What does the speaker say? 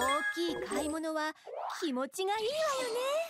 大きい買い物は気持ちがいいわよね